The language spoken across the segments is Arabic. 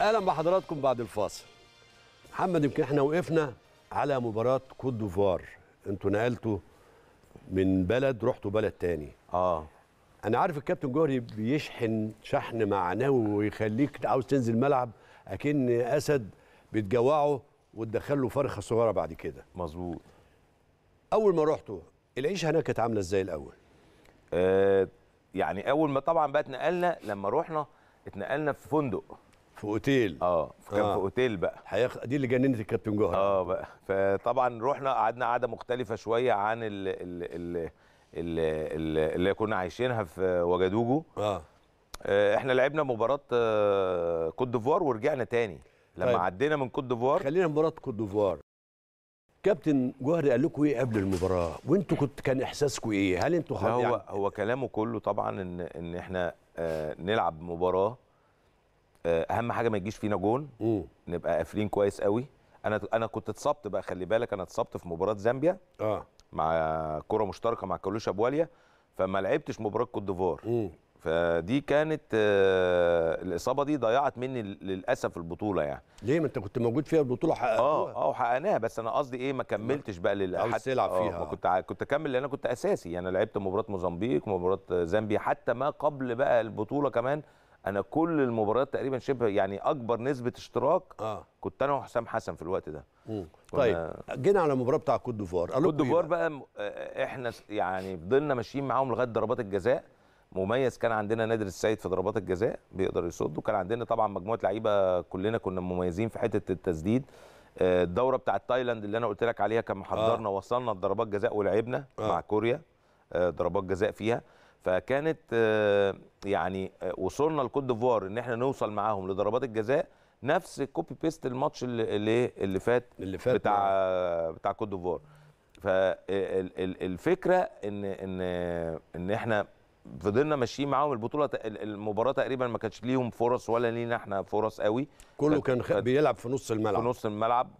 اهلا بحضراتكم بعد الفاصل محمد يمكن احنا وقفنا على مباراه كوت ديفوار انتوا نقلتوا من بلد رحتوا بلد تاني اه انا عارف الكابتن جوهري بيشحن شحن معنوي ويخليك عاوز تنزل ملعب اكن اسد بتجوعه وتدخله فرخه صغيره بعد كده مظبوط اول ما رحتوا العيشه هناك كانت عامله ازاي الاول آه يعني اول ما طبعا بقى اتنقلنا لما رحنا اتنقلنا في فندق في اوتيل اه كان آه. في اوتيل بقى حيخ... دي اللي جننت الكابتن جوهر اه بقى فطبعا رحنا قعدنا قعده مختلفه شويه عن ال ال ال اللي, اللي كنا عايشينها في وجدوجو آه. اه احنا لعبنا مباراه آه، كوت ديفوار ورجعنا تاني لما طيب. عدينا من كوت ديفوار خلينا مباراه كوت ديفوار كابتن جوهر قال لكم ايه قبل المباراه وانتوا كنت كان احساسكم ايه هل انتوا هو يعني... هو كلامه كله طبعا ان ان احنا آه نلعب مباراه آه، اهم حاجه ما يجيش فينا جون مم. نبقى قافلين كويس قوي انا انا كنت اتصبت بقى خلي بالك انا اتصبت في مباراه زامبيا اه مع كره مشتركه مع كلوش ابواليا فما لعبتش مباراه كوت ديفوار فدي كانت آه، الاصابه دي ضيعت مني للاسف البطوله يعني ليه ما انت كنت موجود فيها البطوله حققتها اه اه وحققناها بس انا قصدي ايه ما كملتش بقى للحد عايز تلعب آه، فيها ما كنت ع... كنت اكمل لان انا كنت اساسي يعني لعبت مباراه موزمبيق ومباراه زامبيا حتى ما قبل بقى البطوله كمان انا كل المباريات تقريبا شبه يعني اكبر نسبه اشتراك آه. كنت انا وحسام حسن في الوقت ده طيب جينا على المباراه بتاع كوت ديفوار كوت ديفوار بقى آه، احنا يعني فضلنا ماشيين معاهم لغايه ضربات الجزاء مميز كان عندنا نادر السيد في ضربات الجزاء بيقدر يصد وكان عندنا طبعا مجموعه لعيبه كلنا كنا مميزين في حته التسديد آه، الدوره بتاعه تايلاند اللي انا قلت لك عليها كان محضرنا آه. وصلنا لضربات جزاء ولعبنا آه. مع كوريا آه، ضربات جزاء فيها فكانت آه، يعني آه، وصلنا لكوت ديفوار ان احنا نوصل معاهم لضربات الجزاء نفس كوبي بيست الماتش اللي اللي فات اللي فات بتاع يعني. بتاع كوت ديفوار فالفكره ان ان ان احنا فضلنا ماشيين معاهم البطوله المباراه تقريبا ما كانش ليهم فرص ولا لينا احنا فرص قوي كله كان بيلعب في نص الملعب في نص الملعب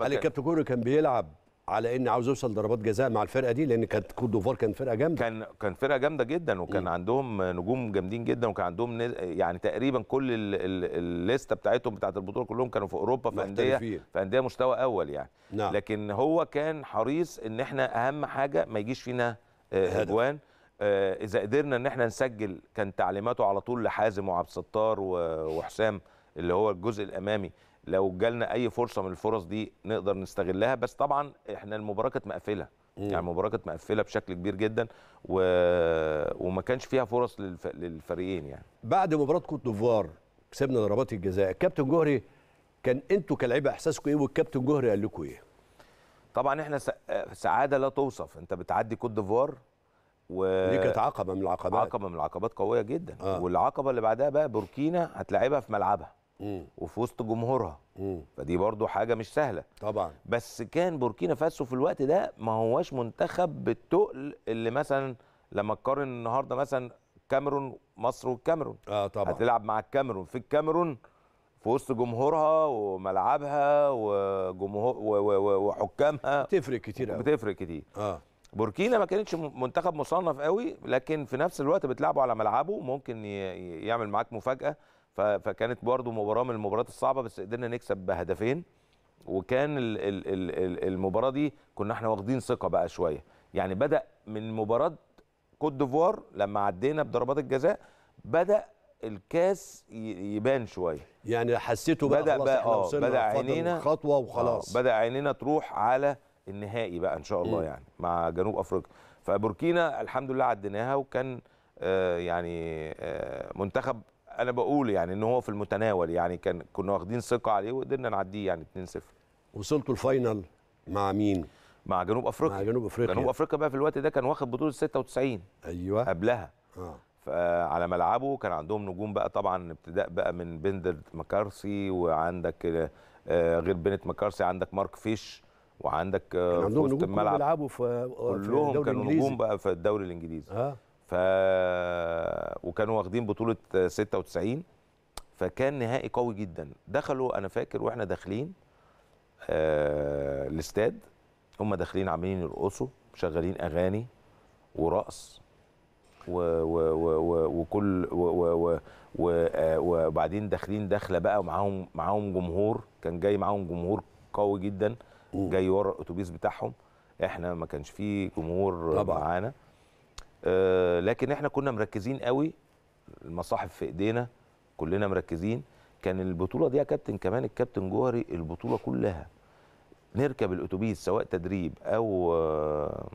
علي آه، كابتن كوري كان بيلعب على ان عاوز يوصل ضربات جزاء مع الفرقه دي لان كانت كوت ديفوار كان فرقه جامده كان كان فرقه جامده جدا وكان م. عندهم نجوم جامدين جدا وكان عندهم يعني تقريبا كل الليسته بتاعتهم بتاعت البطوله كلهم كانوا في اوروبا في انديه في انديه مستوى اول يعني نعم. لكن هو كان حريص ان احنا اهم حاجه ما يجيش فينا آه، اجوان آه، اذا قدرنا ان احنا نسجل كان تعليماته على طول لحازم وعبد الستار وحسام اللي هو الجزء الامامي لو جالنا اي فرصه من الفرص دي نقدر نستغلها بس طبعا احنا المباراه كانت مقفله يعني المباراه كانت مقفله بشكل كبير جدا و... وما كانش فيها فرص للف... للفريقين يعني بعد مباراه كوت ديفوار كسبنا ضربات الجزاء الكابتن جوهري كان انتوا كلاعيبه احساسكم ايه والكابتن جوهري قال لكم ايه طبعا احنا سعاده لا توصف انت بتعدي كوت ديفوار و دي كانت عقبه من العقبات عقبه من العقبات قويه جدا آه. والعقبه اللي بعدها بقى بوركينا هتلاعبها في ملعبها وفي وسط جمهورها فدي برضو حاجه مش سهله طبعا بس كان بوركينا فاسو في الوقت ده ما هواش منتخب بالتقل اللي مثلا لما تقارن النهارده مثلا كاميرون مصر والكاميرون اه طبعا هتلعب مع الكاميرون في الكاميرون في وسط جمهورها وملعبها وجمهور وحكامها بتفرق كتير بتفرق كتير اه بوركينا ما كانتش منتخب مصنف قوي لكن في نفس الوقت بتلعبه على ملعبه ممكن يعمل معاك مفاجاه فكانت برضو مباراه من المباريات الصعبه بس قدرنا نكسب بهدفين وكان المباراه دي كنا احنا واخدين ثقه بقى شويه يعني بدا من مباراه كوت ديفوار لما عدينا بضربات الجزاء بدا الكاس يبان شويه يعني حسيته بقى بدا بقى اه بدا عينينا خطوه آه، وخلاص بدا عينينا تروح على النهائي بقى ان شاء الله يعني مع جنوب افريقيا فبوركينا الحمد لله عديناها وكان آه يعني آه منتخب انا بقول يعني ان هو في المتناول يعني كان كنا واخدين ثقه عليه وقدرنا نعديه يعني 2-0 وصلتوا الفاينل مع مين؟ مع جنوب افريقيا مع جنوب افريقيا جنوب افريقيا بقى في الوقت ده كان واخد بطوله 96 ايوه قبلها اه فعلى ملعبه كان عندهم نجوم بقى طبعا ابتداء بقى من بندر مكارسي وعندك آه، غير بنت مكارسي عندك مارك فيش وعندك آه، كان عندهم نجوم الملعب بيلعبوا في آه، كلهم كانوا نجوم بقى في الدوري الانجليزي آه. ف وكانوا واخدين بطوله 96 فكان نهائي قوي جدا دخلوا انا فاكر واحنا داخلين آه الاستاد هم داخلين عاملين يرقصوا مشغلين اغاني ورقص و و و وكل و و و و آه، وبعدين داخلين داخله بقى ومعاهم معاهم جمهور كان جاي معاهم جمهور قوي جدا جاي ورا الاتوبيس بتاعهم احنا ما كانش فيه جمهور معانا آه، لكن احنا كنا مركزين قوي المصاحف في ايدينا كلنا مركزين كان البطوله دي يا كابتن كمان الكابتن جوهري البطوله كلها نركب الاتوبيس سواء تدريب او آه،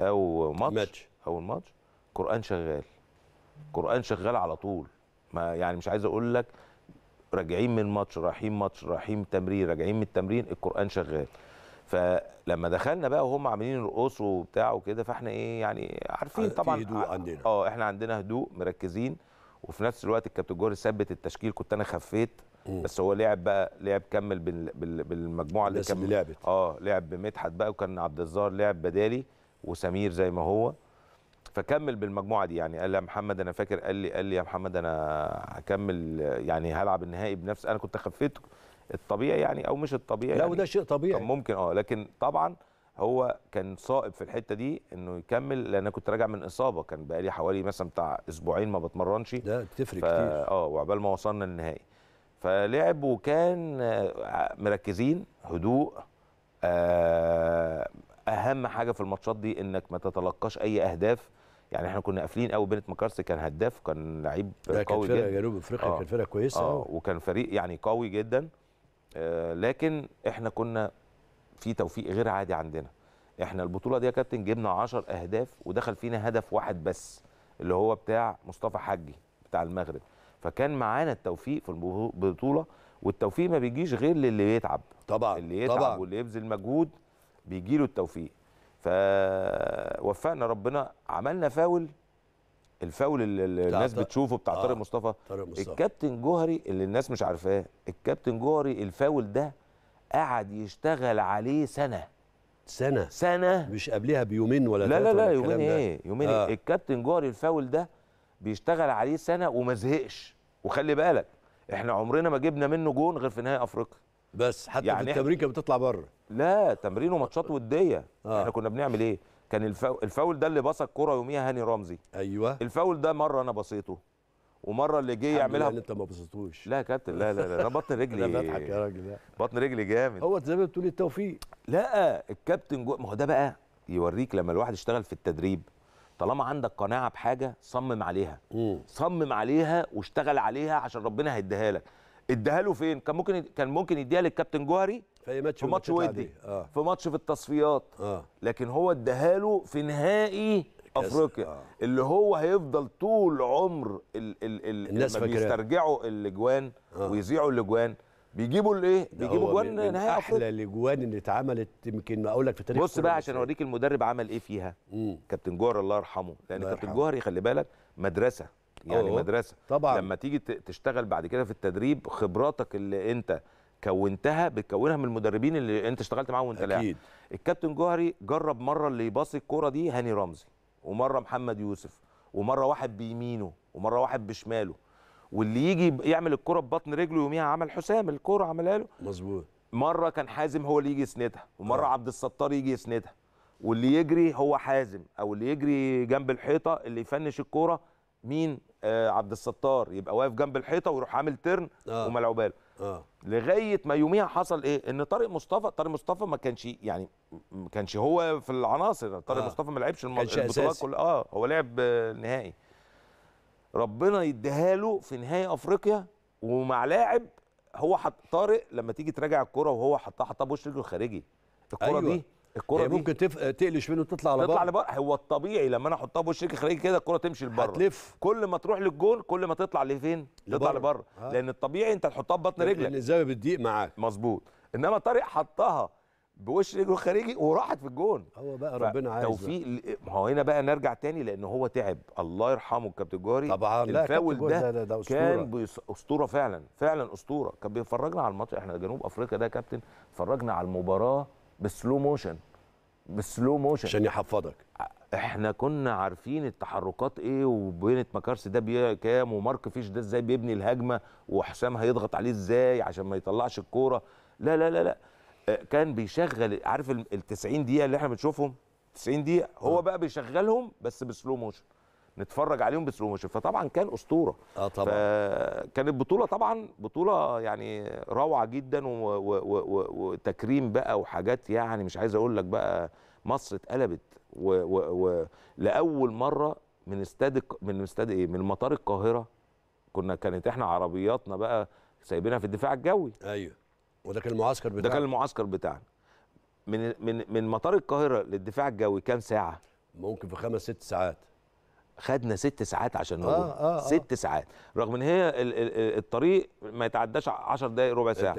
او ماتش, ماتش. او الماتش قران شغال قران شغال على طول ما يعني مش عايز اقول لك راجعين من ماتش رايحين ماتش رايحين تمرين راجعين من التمرين القران شغال فلما دخلنا بقى وهم عاملين يرقصوا وبتاع وكده فاحنا ايه يعني عارفين طبعا هدوء عندنا اه احنا عندنا هدوء مركزين وفي نفس الوقت الكابتن جوهر ثبت التشكيل كنت انا خفيت مم. بس هو لعب بقى لعب كمل بالمجموعه اللي كمل لعبت اه لعب بمدحت بقى وكان عبد الظاهر لعب بدالي وسمير زي ما هو فكمل بالمجموعه دي يعني قال لي يا محمد انا فاكر قال لي قال لي يا محمد انا هكمل يعني هلعب النهائي بنفس انا كنت خفيت الطبيعي يعني او مش الطبيعي لا يعني وده شيء طبيعي كان ممكن اه لكن طبعا هو كان صائب في الحته دي انه يكمل لان انا كنت راجع من اصابه كان بقالي حوالي مثلا بتاع اسبوعين ما بتمرنش ده بتفرق ف... كتير اه وعبال ما وصلنا النهائي فلعب وكان آه، مركزين هدوء آه، اهم حاجه في الماتشات دي انك ما تتلقاش اي اهداف يعني احنا كنا قافلين قوي بنت مكارسي كان هداف كان لعيب قوي جدا كان فرقه جنوب افريقيا آه. كان فرقه كويسه آه. وكان فريق يعني قوي جدا آه، لكن احنا كنا في توفيق غير عادي عندنا احنا البطوله دي يا كابتن جبنا 10 اهداف ودخل فينا هدف واحد بس اللي هو بتاع مصطفى حجي بتاع المغرب فكان معانا التوفيق في البطوله والتوفيق ما بيجيش غير للي بيتعب طبعا اللي يتعب طبعا. واللي يبذل مجهود بيجي له التوفيق فوفقنا ربنا عملنا فاول الفاول اللي الناس بتشوفه بتاع آه، طارق آه مصطفى الكابتن جوهري اللي الناس مش عارفاه الكابتن جوهري الفاول ده قعد يشتغل عليه سنه سنه سنه مش قبلها بيومين ولا لا لا لا يومين ايه يومين آه. الكابتن جوهري الفاول ده بيشتغل عليه سنه وما زهقش وخلي بالك احنا عمرنا ما جبنا منه جون غير في نهائي افريقيا بس حتى يعني في التمرين كانت بتطلع بره لا تمرين وماتشات وديه آه. احنا كنا بنعمل ايه كان الفاول ده اللي باص الكوره يوميها هاني رمزي ايوه الفاول ده مره انا بصيته ومره اللي جه يعملها اللي انت ما بصيتوش لا يا كابتن لا لا لا ده بطن رجلي انا بضحك يا راجل بطن رجلي جامد هو زي ما بتقول التوفيق لا الكابتن جو... ما هو ده بقى يوريك لما الواحد يشتغل في التدريب طالما عندك قناعه بحاجه صمم عليها مم. صمم عليها واشتغل عليها عشان ربنا هيديها لك اداها له فين كان ممكن كان ممكن يديها للكابتن جوهري في ماتش في ماتش ودي آه. في ماتش في التصفيات آه. لكن هو اداها له في نهائي افريقيا آه. اللي هو هيفضل طول عمر ال ال ال الناس لما بيسترجعوا الاجوان آه. ويذيعوا الاجوان بيجيبوا الايه بيجيبوا جوان نهائي افريقيا احلى الاجوان اللي اتعملت يمكن ما اقول لك في تاريخ بص بقى عشان اوريك المدرب عمل ايه فيها مم. كابتن جوهر الله يرحمه يعني لان كابتن جوهري خلي بالك مدرسه يعني أوه. مدرسه طبعا لما تيجي تشتغل بعد كده في التدريب خبراتك اللي انت كونتها بتكونها من المدربين اللي انت اشتغلت معاهم وانت لاعب اكيد الكابتن جوهري جرب مره اللي يباصي الكوره دي هاني رمزي ومره محمد يوسف ومره واحد بيمينه ومره واحد بشماله واللي يجي يعمل الكره ببطن رجله يوميها عمل حسام الكره عملها له مظبوط مره كان حازم هو اللي يجي يسندها ومره أه. عبد الستار يجي يسندها واللي يجري هو حازم او اللي يجري جنب الحيطه اللي يفنش الكوره مين آه عبد الستار يبقى واقف جنب الحيطه ويروح عامل ترن آه. وملعوبه آه. لغايه ما يوميها حصل ايه ان طارق مصطفى طارق مصطفى ما كانش يعني ما كانش هو في العناصر طارق آه. مصطفى ما لعبش البطولات كلها اه هو لعب نهائي ربنا يديها له في نهائي افريقيا ومع لاعب هو حط طارق لما تيجي تراجع الكره وهو حطها حطها بوش رجله الخارجي الكره أيوة. دي الكره يعني دي ممكن تف... تقلش منه وتطلع على بره تطلع لبره هو الطبيعي لما انا احطها وشك خارجي كده الكره تمشي لبره هتلف كل ما تروح للجون كل ما تطلع لفين تطلع لبره لان الطبيعي انت تحطها ببطن رجلك الزاويه بتضيق معاك مظبوط انما طارق حطها بوش رجله الخارجي وراحت في الجون هو بقى ربنا عايز توفيق ما هو هنا بقى نرجع تاني لان هو تعب الله يرحمه الكابتن جوهري طبعا الفاول ده, ده, ده, ده أسطورة. كان بيص... اسطوره فعلا فعلا اسطوره كان بيفرجنا على الماتش احنا جنوب افريقيا ده يا كابتن فرجنا على المباراه بسلو موشن بالسلو موشن عشان يحفظك احنا كنا عارفين التحركات ايه وبينت مكارس ده كام ومارك فيش ده ازاي بيبني الهجمه وحسام هيضغط عليه ازاي عشان ما يطلعش الكوره لا لا لا لا آه، كان بيشغل عارف ال 90 دقيقه اللي احنا بنشوفهم 90 دقيقه هو آه. بقى بيشغلهم بس بسلو موشن نتفرج عليهم بسلو موشن فطبعا كان اسطوره اه طبعا كانت بطوله طبعا بطوله يعني روعه جدا وتكريم بقى وحاجات يعني مش عايز اقول لك بقى مصر اتقلبت ولاول مره من استاد من استاد ايه من مطار القاهره كنا كانت احنا عربياتنا بقى سايبينها في الدفاع الجوي ايوه وده كان المعسكر بتاعنا ده كان المعسكر بتاعنا من من من مطار القاهره للدفاع الجوي كام ساعه ممكن في خمس ست ساعات خدنا ست ساعات عشان نروح آه آه آه. ست ساعات رغم ان هي الطريق ما يتعداش 10 دقائق ربع ساعه